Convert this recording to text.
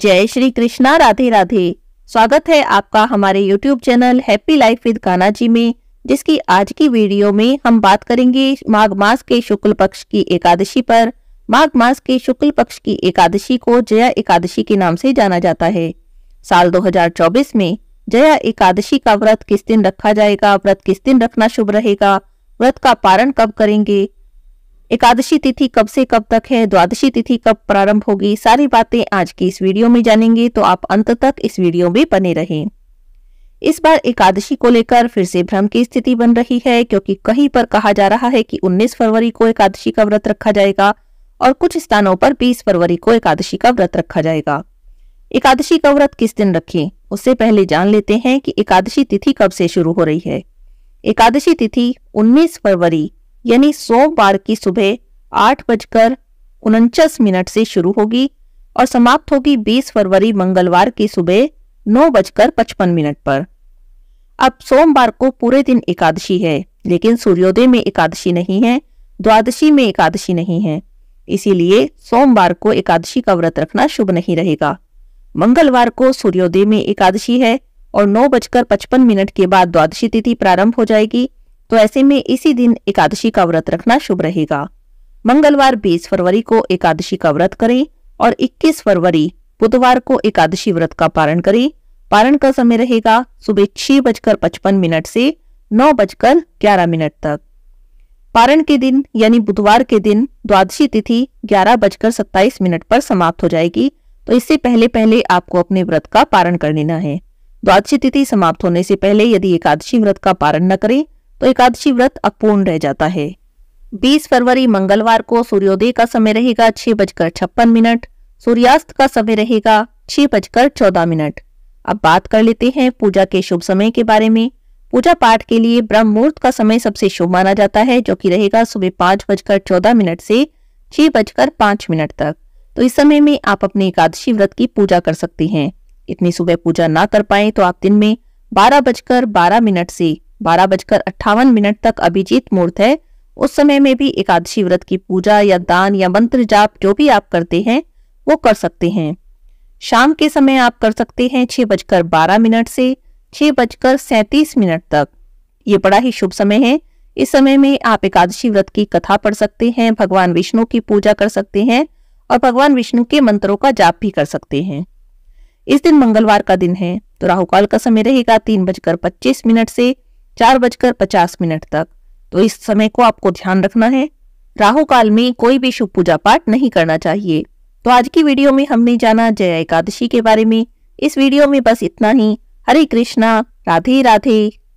जय श्री कृष्णा राधे राधे स्वागत है आपका हमारे YouTube channel happy life with Kana ji में जिसकी आज की वीडियो में हम बात करेंगे माघ मास के शुक्ल पक्ष की एकादशी पर माघ मास के शुक्ल पक्ष की एकादशी को जया एकादशी के नाम से जाना जाता है साल 2024 में जया एकादशी का व्रत किस दिन रखा जाएगा व्रत किस दिन रखना शुभ रहेगा व्रत का पारण कब करेंगे एकादशी तिथि कब से कब तक है द्वादशी तिथि कब प्रारंभ होगी सारी बातें आज की इस वीडियो में जानेंगे तो आप अंत तक इस वीडियो में बने रहें इस बार एकादशी को लेकर फिर से भ्रम की स्थिति बन रही है क्योंकि कहीं पर कहा जा रहा है कि 19 फरवरी को एकादशी का व्रत रखा जाएगा और कुछ स्थानों पर 20 फरवरी को एकादशी का व्रत रखा जाएगा एकादशी का व्रत किस दिन रखें उससे पहले जान लेते हैं कि एकादशी तिथि कब से शुरू हो रही है एकादशी तिथि 19 फरवरी यानी सोमवार की सुबह आठ बजकर उनचास मिनट से शुरू होगी और समाप्त होगी 20 फरवरी मंगलवार की सुबह नौ बजकर पचपन मिनट पर अब सोमवार को पूरे दिन एकादशी है लेकिन सूर्योदय में एकादशी नहीं है द्वादशी में एकादशी नहीं है इसीलिए सोमवार को एकादशी का व्रत रखना शुभ नहीं रहेगा मंगलवार को सूर्योदय में एकादशी है और नौ बजकर पचपन मिनट के बाद द्वादशी तिथि प्रारंभ हो जाएगी तो ऐसे में इसी दिन एकादशी का व्रत रखना शुभ रहेगा मंगलवार 20 फरवरी को एकादशी का व्रत करें और 21 फरवरी बुधवार को एकादशी व्रत का पारण करें पारण का समय रहेगा सुबह छह बजकर पचपन मिनट से नौ बजकर ग्यारह मिनट तक पारण के दिन यानी बुधवार के दिन द्वादशी तिथि ग्यारह बजकर सत्ताईस मिनट पर समाप्त हो जाएगी तो इससे पहले पहले आपको अपने व्रत का पारण कर लेना है द्वादशी तिथि समाप्त होने से पहले यदि एकादशी व्रत का पारण न करें तो एकादशी व्रत अपूर्ण रह जाता है 20 फरवरी मंगलवार को सूर्योदय का समय रहेगा छह बजकर छप्पन मिनट सूर्यास्त का समय रहेगा छह बजकर चौदह मिनट अब बात कर लेते हैं पूजा के शुभ समय के बारे में पूजा पाठ के लिए ब्रह्म मुहूर्त का समय सबसे शुभ माना जाता है जो कि रहेगा सुबह पांच बजकर चौदह मिनट से छह बजकर पांच मिनट तक तो इस समय में आप अपने एकादशी व्रत की पूजा कर सकती हैं इतनी सुबह पूजा ना कर पाए तो आप दिन में बारह बजकर बारह मिनट से बारह बजकर अट्ठावन मिनट तक अभिजीत मुहूर्त है उस समय में भी एकादशी व्रत की पूजा या दान या मंत्र जाप जो भी आप करते हैं वो कर सकते हैं शाम के समय आप कर सकते हैं छह बजकर बारह मिनट से छह बजकर सैतीस मिनट तक ये बड़ा ही शुभ समय है इस समय में आप एकादशी व्रत की कथा पढ़ सकते हैं भगवान विष्णु की पूजा कर सकते हैं और भगवान विष्णु के मंत्रों का जाप भी कर सकते हैं इस दिन मंगलवार का दिन है तो राहुकाल का समय रहेगा तीन बजकर पच्चीस मिनट से चार बजकर पचास मिनट तक तो इस समय को आपको ध्यान रखना है राहु काल में कोई भी शुभ पूजा पाठ नहीं करना चाहिए तो आज की वीडियो में हमने जाना जया एकादशी के बारे में इस वीडियो में बस इतना ही हरे कृष्णा राधे राधे